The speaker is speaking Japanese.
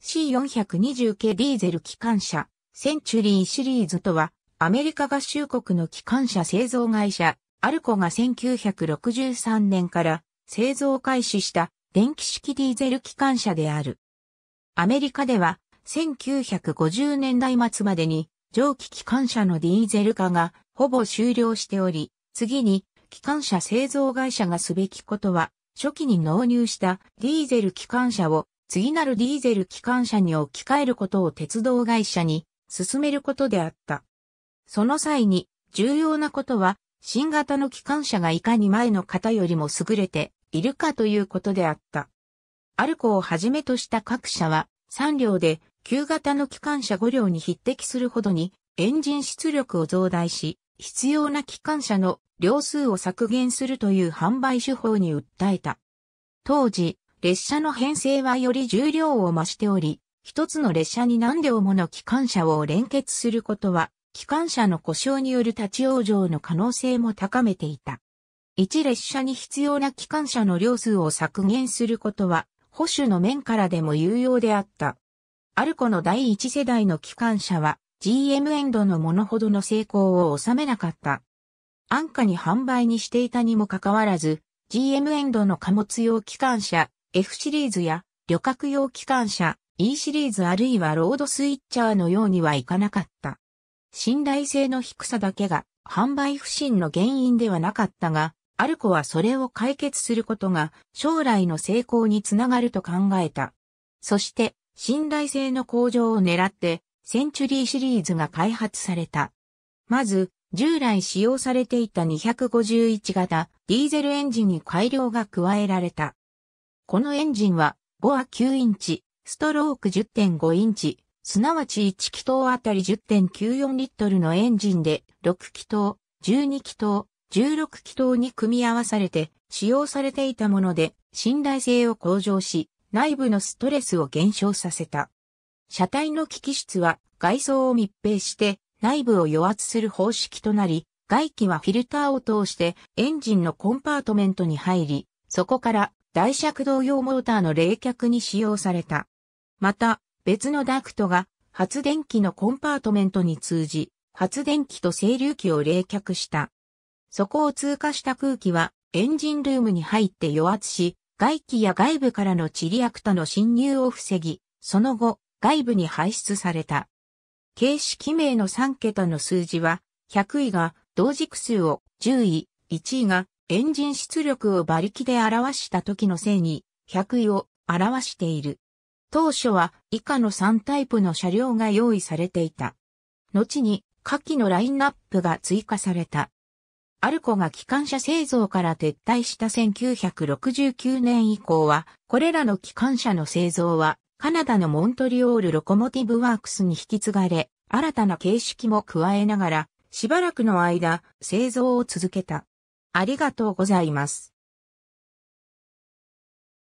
C420 系ディーゼル機関車、センチュリーシリーズとは、アメリカ合衆国の機関車製造会社、アルコが1963年から製造開始した電気式ディーゼル機関車である。アメリカでは1950年代末までに蒸気機関車のディーゼル化がほぼ終了しており、次に機関車製造会社がすべきことは初期に納入したディーゼル機関車を次なるディーゼル機関車に置き換えることを鉄道会社に進めることであった。その際に重要なことは新型の機関車がいかに前の方よりも優れているかということであった。アルコをはじめとした各社は3両で旧型の機関車5両に匹敵するほどにエンジン出力を増大し必要な機関車の両数を削減するという販売手法に訴えた。当時、列車の編成はより重量を増しており、一つの列車に何両もの機関車を連結することは、機関車の故障による立ち往生の可能性も高めていた。一列車に必要な機関車の両数を削減することは、保守の面からでも有用であった。アルコの第一世代の機関車は、GM エンドのものほどの成功を収めなかった。安価に販売にしていたにもかかわらず、GM エンドの貨物用機関車 F シリーズや旅客用機関車 E シリーズあるいはロードスイッチャーのようにはいかなかった。信頼性の低さだけが販売不振の原因ではなかったが、アルコはそれを解決することが将来の成功につながると考えた。そして、信頼性の向上を狙って、センチュリーシリーズが開発された。まず、従来使用されていた251型ディーゼルエンジンに改良が加えられた。このエンジンは、ボア9インチ、ストローク10.5インチ、すなわち1気筒あたり10.94リットルのエンジンで、6気筒、12気筒、16気筒に組み合わされて使用されていたもので、信頼性を向上し、内部のストレスを減少させた。車体の機器室は外装を密閉して内部を予圧する方式となり、外気はフィルターを通してエンジンのコンパートメントに入り、そこから大尺動用モーターの冷却に使用された。また、別のダクトが発電機のコンパートメントに通じ、発電機と整流器を冷却した。そこを通過した空気はエンジンルームに入って余圧し、外気や外部からの地リアクタの侵入を防ぎ、その後、外部に排出された。形式名の3桁の数字は、100位が同軸数を10位、1位がエンジン出力を馬力で表した時の正に、100位を表している。当初は以下の3タイプの車両が用意されていた。後に下記のラインナップが追加された。アルコが機関車製造から撤退した1969年以降は、これらの機関車の製造は、カナダのモントリオールロコモティブワークスに引き継がれ、新たな形式も加えながら、しばらくの間、製造を続けた。ありがとうございます。